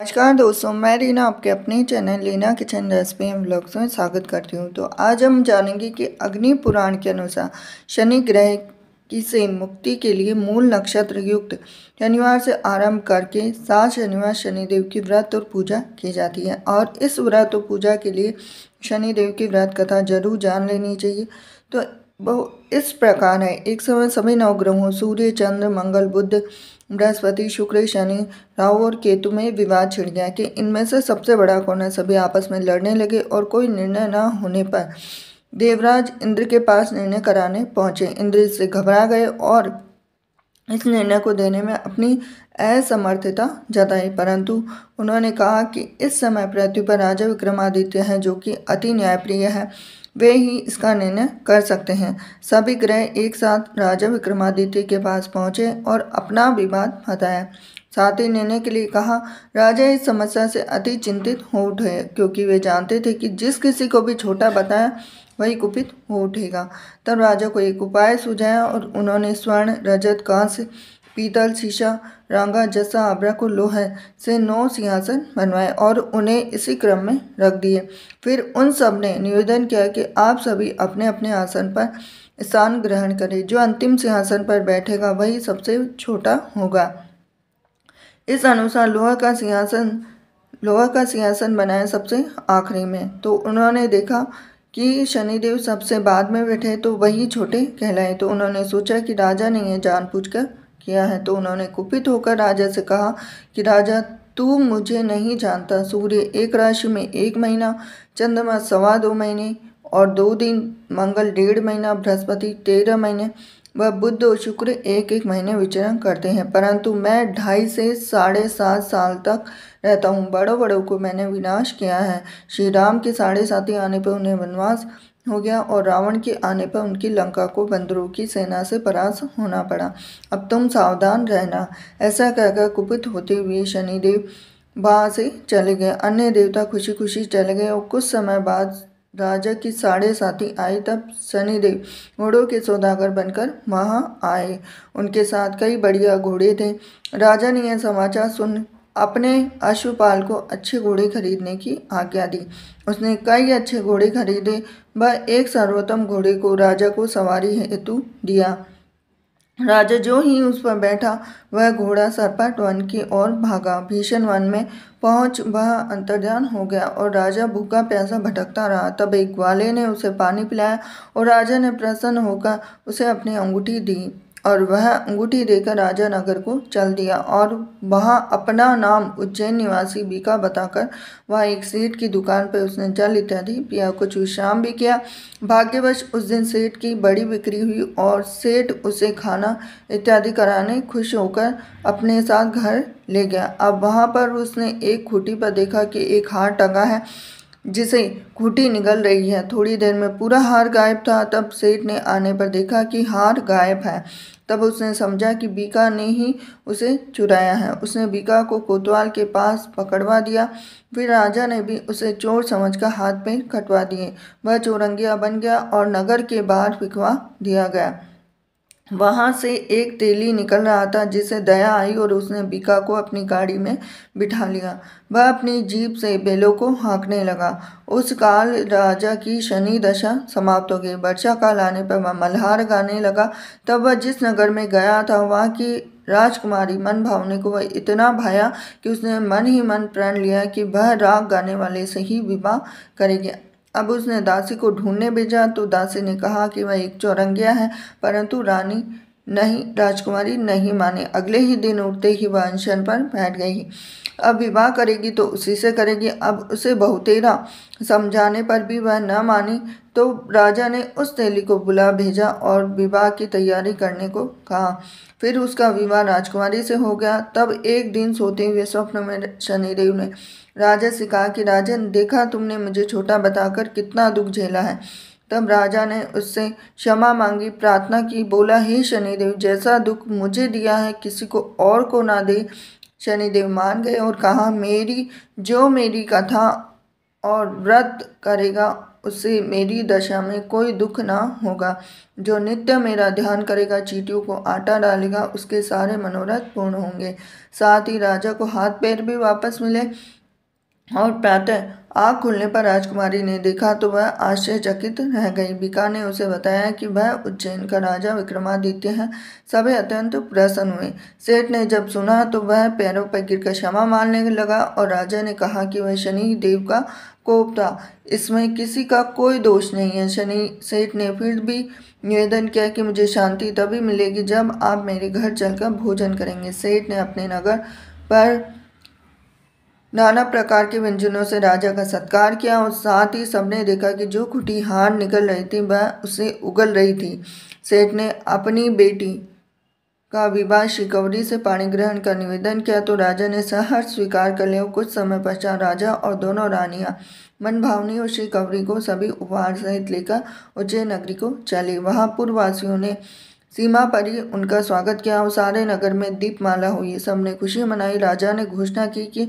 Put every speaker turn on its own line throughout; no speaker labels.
नमस्कार दोस्तों मैं रीना आपके अपने channel Leena kitchen recipe and blogs में स्वागत करती हूँ तो आज हम जानेंगे कि अग्नि पुराण के अनुसार शनि ग्रह की से मुक्ति के लिए मूल नक्षत्र युक्त शनिवार से आरंभ करके सात शनिवार शनिदेव की व्रत और पूजा की जाती है और इस व्रत और पूजा के लिए शनिदेव की व्रत कथा जरूर जान लेनी चाहिए तो बहु इस प्रकार है एक समय सभी नवग्रहों सूर्य चंद्र मंगल बुद्ध बृहस्पति शुक्र शनि राहु और केतु में विवाद छिड़ गया कि इनमें से सबसे बड़ा कौन है सभी आपस में लड़ने लगे और कोई निर्णय न होने पर देवराज इंद्र के पास निर्णय कराने पहुंचे इंद्र इससे घबरा गए और इस निर्णय को देने में अपनी असमर्थता जताई परंतु उन्होंने कहा कि इस समय पृथ्वी पर राजा विक्रमादित्य हैं जो कि अति न्यायप्रिय है वे ही इसका निर्णय कर सकते हैं सभी ग्रह एक साथ राजा विक्रमादित्य के पास पहुँचे और अपना विवाद बताया साथ ही निर्णय के लिए कहा राजा इस समस्या से अति चिंतित हो उठे क्योंकि वे जानते थे कि जिस किसी को भी छोटा बताया वही कुपित हो उठेगा तब राजा को एक उपाय सुझाया और उन्होंने स्वर्ण रजत कांस्य पीतल शीशा रंगा जैसा आबरा को लोहे से नौ सिंहासन बनवाए और उन्हें इसी क्रम में रख दिए फिर उन सब ने निवेदन किया कि आप सभी अपने अपने आसन पर स्थान ग्रहण करें जो अंतिम सिंहासन पर बैठेगा वही सबसे छोटा होगा इस अनुसार लोहा का सिंहासन लोहा का सिंहासन बनाया सबसे आखिरी में तो उन्होंने देखा कि शनिदेव सबसे बाद में बैठे तो वही छोटे कहलाए तो उन्होंने सोचा कि राजा ने यह कर किया है तो उन्होंने कुपित होकर राजा से कहा कि राजा तू मुझे नहीं जानता सूर्य एक राशि में एक महीना चंद्रमा सवा दो महीने और दो दिन मंगल डेढ़ महीना बृहस्पति तेरह महीने व बुद्ध और शुक्र एक एक महीने विचरण करते हैं परंतु मैं ढाई से साढ़े सात साल तक रहता हूँ बड़ों बड़ों को मैंने विनाश किया है श्री राम के साढ़े साथी आने पर उन्हें वनवास हो गया और रावण के आने पर उनकी लंका को बंदरों की सेना से परास होना पड़ा अब तुम सावधान रहना ऐसा कहकर कुपित होते हुए शनिदेव वहाँ से चले गए अन्य देवता खुशी खुशी चले गए और कुछ समय बाद राजा की साढ़े साथी आए तब शनिदेव घोड़ों के सौदागर बनकर वहाँ आए उनके साथ कई बढ़िया घोड़े थे राजा ने यह समाचार सुन अपने अश्वपाल को अच्छे घोड़े खरीदने की आज्ञा दी उसने कई अच्छे घोड़े खरीदे व एक सर्वोत्तम घोड़े को राजा को सवारी हेतु दिया राजा जो ही उस पर बैठा वह घोड़ा सरपट वन की ओर भागा भीषण वन में पहुंच वह अंतर्ध्यान हो गया और राजा भूखा प्यासा भटकता रहा तब एक ग्वाले ने उसे पानी पिलाया और राजा ने प्रसन्न होकर उसे अपनी अंगूठी दी और वह अंगूठी देकर राजा नगर को चल दिया और वहाँ अपना नाम उज्जैन निवासी बीका बताकर वहाँ एक सेठ की दुकान पर उसने जल इत्यादि पिया कुछ विश्राम भी किया भाग्यवश उस दिन सेठ की बड़ी बिक्री हुई और सेठ उसे खाना इत्यादि कराने खुश होकर अपने साथ घर ले गया अब वहाँ पर उसने एक खूटी पर देखा कि एक हार टंगा है जिसे खूटी निकल रही है थोड़ी देर में पूरा हार गायब था तब सेठ ने आने पर देखा कि हार गायब है तब उसने समझा कि बीका ने ही उसे चुराया है उसने बीका को कोतवाल के पास पकड़वा दिया फिर राजा ने भी उसे चोर समझकर हाथ पैर कटवा दिए वह चोरंगिया बन गया और नगर के बाहर फिकवा दिया गया वहाँ से एक तेली निकल रहा था जिसे दया आई और उसने बीका को अपनी गाड़ी में बिठा लिया वह अपनी जीप से बेलों को हाँकने लगा उस काल राजा की शनि दशा समाप्त हो गई वर्षा काल आने पर वह मल्हार गाने लगा तब वह जिस नगर में गया था वहाँ की राजकुमारी मन भावने को वह इतना भाया कि उसने मन ही मन प्रण लिया कि वह राग गाने वाले से ही विवाह करेगी अब उसने दासी को ढूंढने भेजा तो दासी ने कहा कि वह एक चौरंगिया है परंतु रानी नहीं राजकुमारी नहीं माने अगले ही दिन उठते ही वह अनशन पर बैठ गई अब विवाह करेगी तो उसी से करेगी अब उसे बहुतेरा समझाने पर भी वह न मानी तो राजा ने उस तेली को बुला भेजा और विवाह की तैयारी करने को कहा फिर उसका विवाह राजकुमारी से हो गया तब एक दिन सोते हुए स्वप्न में शनिदेव ने राजा से कहा कि राजन देखा तुमने मुझे छोटा बताकर कितना दुख झेला है तब राजा ने उससे क्षमा मांगी प्रार्थना की बोला हे शनिदेव जैसा दुख मुझे दिया है किसी को और को ना दे शनिदेव मान गए और कहा मेरी जो मेरी कथा और व्रत करेगा उसे मेरी दशा में कोई दुख ना होगा जो नित्य मेरा ध्यान करेगा चीटियों को आटा डालेगा उसके सारे मनोरथ पूर्ण होंगे साथ ही राजा को हाथ पैर भी वापस मिले और प्रातः आग खुलने पर राजकुमारी ने देखा तो वह आश्चर्यचकित रह गई बीका ने उसे बताया कि वह उज्जैन का राजा विक्रमादित्य है सभी अत्यंत प्रसन्न हुए सेठ ने जब सुना तो वह पैरों पर गिरकर क्षमा मानने लगा और राजा ने कहा कि वह शनि देव का कोप था इसमें किसी का कोई दोष नहीं है शनि सेठ ने फिर भी निवेदन किया कि मुझे शांति तभी मिलेगी जब आप मेरे घर चलकर भोजन करेंगे सेठ ने अपने नगर पर नाना प्रकार के व्यंजनों से राजा का सत्कार किया और साथ ही सबने देखा कि जो खुटी हार निकल रही थी वह उसे उगल रही थी सेठ ने अपनी बेटी का विवाह शिकवरी से पाणी ग्रहण का निवेदन किया तो राजा ने सहर्ष स्वीकार कर लिया कुछ समय पश्चात राजा और दोनों रानियां भावनी और शिकवरी को सभी उपहार सहित लेकर उज्जैन नगरी को चले वहाँ पूर्ववासियों ने सीमा पर ही उनका स्वागत किया और सारे नगर में दीपमाला हुई सबने खुशी मनाई राजा ने घोषणा की कि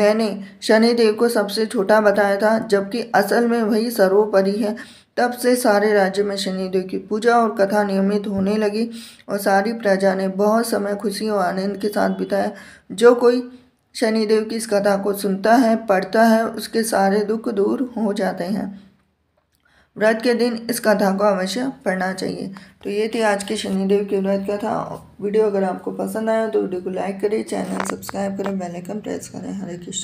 मैंने शनिदेव को सबसे छोटा बताया था जबकि असल में वही सर्वोपरि है तब से सारे राज्य में शनिदेव की पूजा और कथा नियमित होने लगी और सारी प्रजा ने बहुत समय खुशी और आनंद के साथ बिताया जो कोई शनिदेव की इस कथा को सुनता है पढ़ता है उसके सारे दुख दूर हो जाते हैं व्रत के दिन इस कथा को अवश्य पढ़ना चाहिए तो ये थी आज के शनिदेव के व्रत कथा वीडियो अगर आपको पसंद आया तो वीडियो को लाइक करें चैनल सब्सक्राइब करें बेल आइकन प्रेस करें हरे कृष्ण